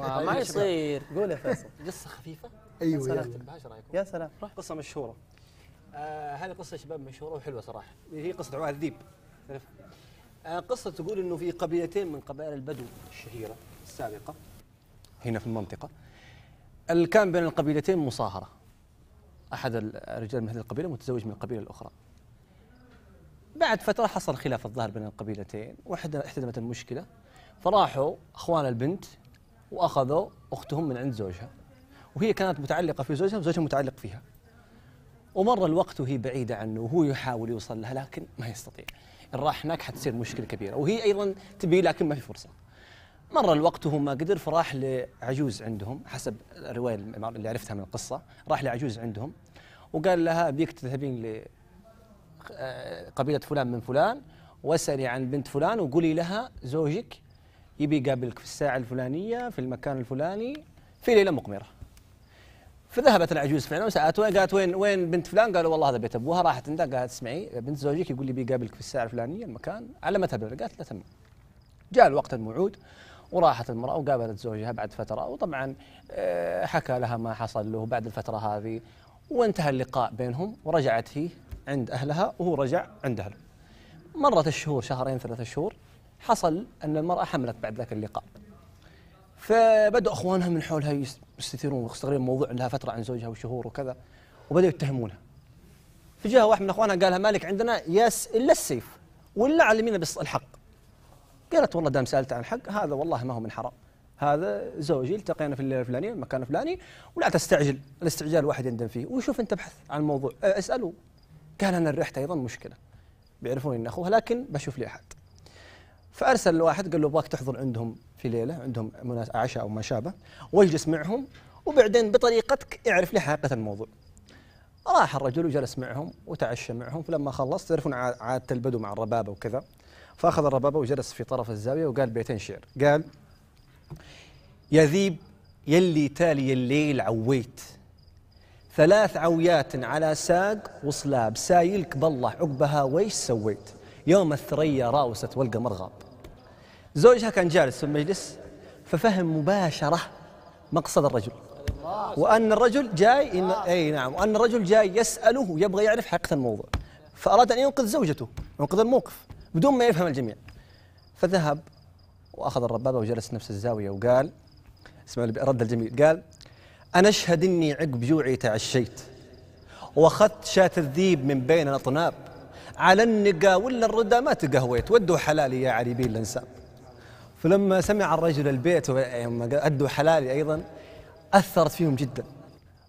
ما يصير قول يا فيصل قصه خفيفه ايوه يا سلام يا سلام قصه مشهوره آه هذه قصه شباب مشهوره وحلوه صراحه هي قصه عواد الذيب آه قصه تقول انه في قبيلتين من قبائل البدو الشهيره السابقه هنا في المنطقه كان بين القبيلتين مصاهره احد الرجال من هذه القبيله متزوج من القبيله الاخرى بعد فتره حصل خلاف الظاهر بين القبيلتين واحده احتدمت المشكله فراحوا اخوان البنت واخذوا اختهم من عند زوجها وهي كانت متعلقه في زوجها وزوجها متعلق فيها ومر الوقت وهي بعيده عنه وهو يحاول يوصل لها لكن ما يستطيع ان راح هناك حتصير مشكله كبيره وهي ايضا تبي لكن ما في فرصه مر الوقت وهو ما قدر فراح لعجوز عندهم حسب الروايه اللي عرفتها من القصه راح لعجوز عندهم وقال لها ابيك تذهبين لقبيله آه، فلان من فلان واسالي عن بنت فلان وقولي لها زوجك يبي يقابلك في الساعة الفلانية في المكان الفلاني في ليلة مقمرة فذهبت العجوز فعلا وسألت وين قالت وين وين بنت فلان؟ قالوا والله هذا بيت ابوها راحت عندها قالت اسمعي بنت زوجك يقول لي بيقابلك في الساعة الفلانية المكان علمتها متى قالت له تم جاء الوقت الموعود وراحت المرأة وقابلت زوجها بعد فترة وطبعا آه، حكى لها ما حصل له بعد الفترة هذه وانتهى اللقاء بينهم ورجعت هي عند أهلها وهو رجع عند أهله مرت الشهور شهرين ثلاثة شهور حصل أن المرأة حملت بعد ذاك اللقاء فبدأوا أخوانها من حولها يستثيرون ويستغربون الموضوع لها فترة عن زوجها وشهور وكذا وبدأوا يتهمونها فجاء واحد من أخوانها قال لها مالك عندنا ياس إلا السيف ولا علمينا بس الحق قالت والله دام سألت عن الحق هذا والله ما هو من حرام هذا زوجي التقينا في الليله الفلانيه المكان الفلاني ولا تستعجل الاستعجال الواحد يندم فيه ويشوف انت ابحث عن الموضوع أه، اساله قال انا الريحه ايضا مشكله بيعرفون ان اخوها لكن بشوف لي احد فارسل الواحد قال له ابغاك تحضر عندهم في ليله عندهم عشاء او ما شابه واجلس معهم وبعدين بطريقتك اعرف لي حقيقه الموضوع. راح الرجل وجلس معهم وتعشى معهم فلما خلص تعرفون عاده البدو مع الربابه وكذا فاخذ الربابه وجلس في طرف الزاويه وقال بيتين شعر قال يذيب يلي تالي الليل عويت ثلاث عويات على ساق وصلاب سايلك بالله عقبها ويش سويت يوم الثريا راوست والقمر غاب زوجها كان جالس في المجلس ففهم مباشرة مقصد الرجل وأن الرجل جاي إن أي نعم وأن الرجل جاي يسأله ويبغى يعرف حقيقة الموضوع فأراد أن ينقذ زوجته ينقذ الموقف بدون ما يفهم الجميع فذهب وأخذ الربابة وجلس نفس الزاوية وقال اسمع رد الجميل قال أنا أشهد إني عقب جوعي تعشيت وأخذت شاة الذيب من بين الأطناب على النقا ولا الردى ما تقهويت ودوا حلالي يا عريبين الأنساب فلما سمع الرجل البيت لما أدوا حلالي أيضا أثرت فيهم جدا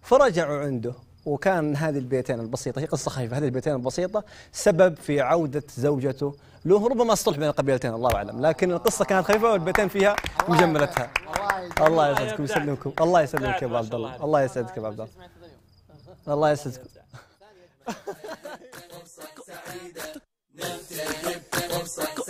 فرجعوا عنده وكان هذه البيتين البسيطة هي قصة خفيفة هذه البيتين البسيطة سبب في عودة زوجته له ربما الصلح بين القبيلتين الله أعلم لكن القصة كانت خفيفة والبيتين فيها مجملتها الله يسعدكم يسلمكم الله يسلمك يا أبو عبد الله الله يسعدك يا أبو عبد الله الله يسعدكم